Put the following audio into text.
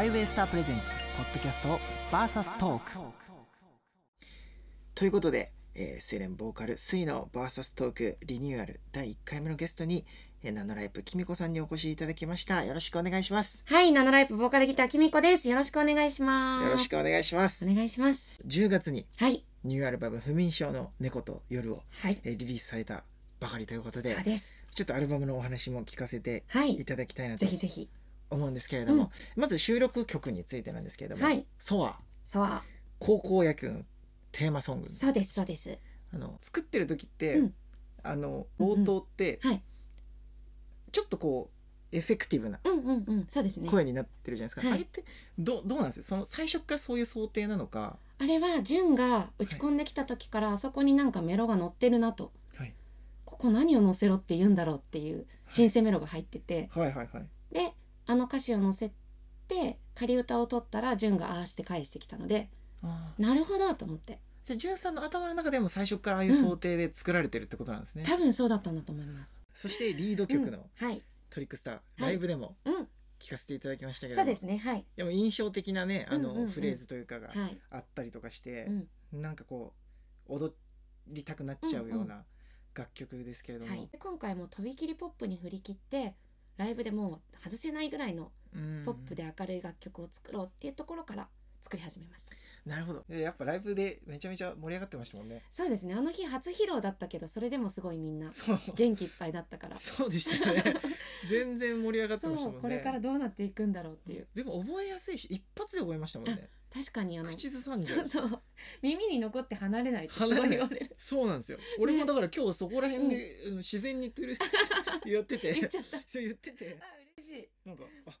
ハイウェイスタープレゼンツポッドキャストバーサストークということで、えー、スイレンボーカルスイのサストークリニューアル第1回目のゲストに、えー、ナノライプきみこさんにお越しいただきましたよろしくお願いしますはいナノライプボーカルギターきみこですよろしくお願いしますよろしくお願いしますお願いします10月にはいニューアルバム不眠症の猫と夜を、はい、えー、リリースされたばかりということでそうですちょっとアルバムのお話も聞かせていただきたいなと、はい、ぜひぜひ思うんですけれども、まず収録曲についてなんですけれどもはい「ソアそう高校野球のテーマソングそうですそうですあの作ってる時って、うんあの冒頭って、うんはいちょっとこうエフェクティブなうんうんうんそうですね声になってるじゃないですか、はいあれってどどうなんですかその最初からそういう想定なのか、あれは潤が打ち込んできた時から、あそこになんかメロが乗ってるなとはいここ何を乗せろって言うんだろうっていう新ンメロが入ってて、はいはいはいあの歌詞を載せて仮歌を取ったら潤がああして返してきたのでなるほどと思ってじゃあ潤さんの頭の中でも最初からああいう想定で作られてるってことなんですね、うん、多分そうだったんだと思いますそしてリード曲の、はい、トリックスター、ライブでも、聴うん聞かせていただきましたけどそうですねはいでも印象的なねあの、フレーズというかがあったりとかして、うん、なんかこう踊りたくなっちゃうような楽曲ですけれども、うんうんはい、今回もとびきりポップに振り切ってライブでもう外せないぐらいのポップで明るい楽曲を作ろうっていうところから作り始めました。なるほどやっぱライブでめちゃめちゃ盛り上がってましたもんねそうですねあの日初披露だったけどそれでもすごいみんな元気いっぱいだったからそうでしたね 全然盛り上がってましたもんねこれからどうなっていくんだろうっていうでも覚えやすいし一発で覚えましたもんね確かにあの口ずさんでそうそう耳に残って離れないって言われるそうなんですよ俺もだから今日そこら辺で、うん、自然に言って て言っちゃったそう言っててあ嬉しいなんかあ